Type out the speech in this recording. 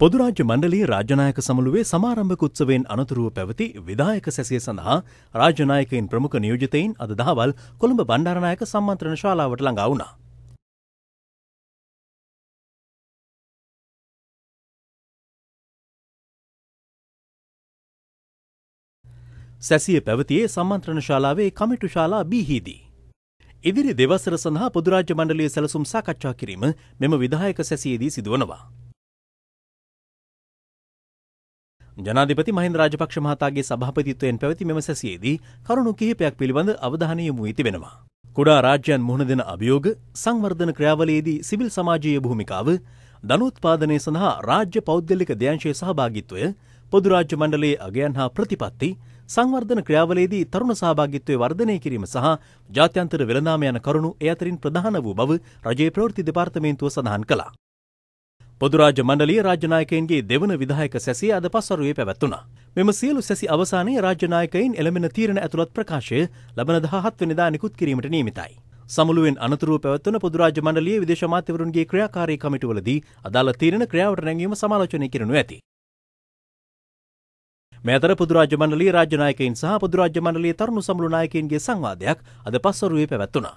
පොදුරාජ්‍ය මණ්ඩලයේ රාජනායක සමුළුවේ සමාරම්භක උත්සවයෙන් අනතුරුව පැවති විදායක සැසිය සඳහා රාජනායකයින් ප්‍රමුඛ නියෝජතයින් අද දහවල් කොළඹ බණ්ඩාරනායක සම්මන්ත්‍රණ ශාලාවට ළඟා වුණා. සැසිය පැවතියේ සම්මන්ත්‍රණ ශාලාවේ කමිටු ශාලා බිහිදී. ඉදිරි දෙවසර සඳහා පොදුරාජ්‍ය මණ්ඩලයේ සැලසුම් සාකච්ඡා කිරීම මෙම විදායක සැසියේදී සිදුවනවා. ජනාධිපති මහින්ද රාජපක්ෂ මහතාගේ සභාපතිත්වයෙන් පැවති මෙම සැසියේදී කරුණු කිහිපයක් පිළිබඳ අවධානය යොමු වී තිබෙනවා. කුඩා රාජ්‍යයන් මුහුණ දෙන අභියෝග, සංවර්ධන ක්‍රියාවලියේදී සිවිල් සමාජීය භූමිකාව, ධනෝත්පාදනය සඳහා රාජ්‍ය පෞද්ගලික දෙයංශයේ සහභාගීත්වය, පොදු රාජ්‍ය මණ්ඩලයේ අගයන් හා ප්‍රතිපත්ති, සංවර්ධන ක්‍රියාවලයේදී තරුණ සහභාගීත්වය වර්ධනය කිරීම සහ ජාත්‍යන්තර වෙළඳාම යන කරුණු ඒ අතරින් ප්‍රධාන වූ බව රජයේ ප්‍රවෘත්ති දෙපාර්තමේන්තුව සඳහන් කළා. පොදුරාජ මණ්ඩලයේ රාජ්‍යනායකයන්ගේ දෙවන විධායක සැසිය අද පස්වරුවේ පැවැත්වුණා. මෙම සියලු සැසි අවසානයේ රාජ්‍යනායකයින් එළමෙන තීරණ ඇතුළත් ප්‍රකාශය ලබන 17 වෙනිදා නිකුත් කිරීමට නියමිතයි. සමුළුවෙන් අනතුරුව පැවැත්වන පොදුරාජ මණ්ඩලයේ විදේශ මාත්‍යවරුන්ගේ ක්‍රියාකාරී කමිටුවලදී අදාළ තීරණ ක්‍රියාවට නැංවීම සමාලෝචනය කරනු ඇති. මෙතර පුදුරාජ මණ්ඩලයේ රාජ්‍ය නායකයින් සහ පුදුරාජ මණ්ඩලයේ තරුණ සමුළු නායකයින්ගේ සංවාදයක් අද පස්වරුවේ පැවැත්වුණා.